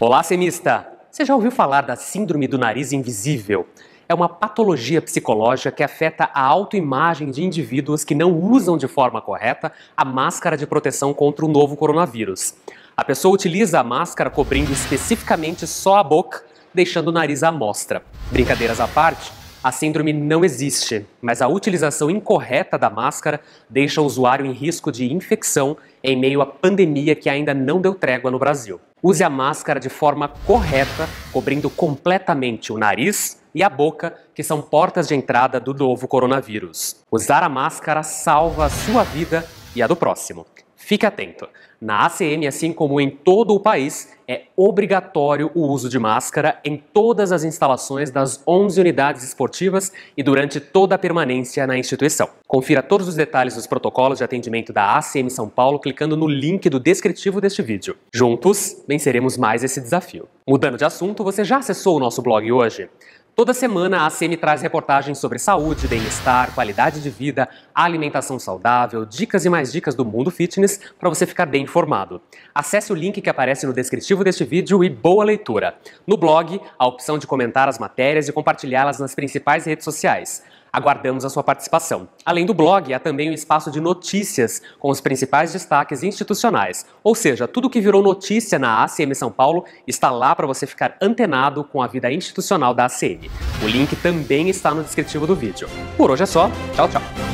Olá, semista! Você já ouviu falar da Síndrome do Nariz Invisível? É uma patologia psicológica que afeta a autoimagem de indivíduos que não usam de forma correta a máscara de proteção contra o novo coronavírus. A pessoa utiliza a máscara cobrindo especificamente só a boca, deixando o nariz à mostra. Brincadeiras à parte, a síndrome não existe, mas a utilização incorreta da máscara deixa o usuário em risco de infecção em meio à pandemia que ainda não deu trégua no Brasil. Use a máscara de forma correta, cobrindo completamente o nariz e a boca, que são portas de entrada do novo coronavírus. Usar a máscara salva a sua vida e a do próximo. Fique atento. Na ACM, assim como em todo o país, é obrigatório o uso de máscara em todas as instalações das 11 unidades esportivas e durante toda a permanência na instituição. Confira todos os detalhes dos protocolos de atendimento da ACM São Paulo clicando no link do descritivo deste vídeo. Juntos, venceremos mais esse desafio. Mudando de assunto, você já acessou o nosso blog hoje? Toda semana a ACM traz reportagens sobre saúde, bem-estar, qualidade de vida, alimentação saudável, dicas e mais dicas do mundo fitness para você ficar bem informado. Acesse o link que aparece no descritivo deste vídeo e boa leitura. No blog, a opção de comentar as matérias e compartilhá-las nas principais redes sociais. Aguardamos a sua participação. Além do blog, há também um espaço de notícias com os principais destaques institucionais. Ou seja, tudo que virou notícia na ACM São Paulo está lá para você ficar antenado com a vida institucional da ACM. O link também está no descritivo do vídeo. Por hoje é só. Tchau, tchau.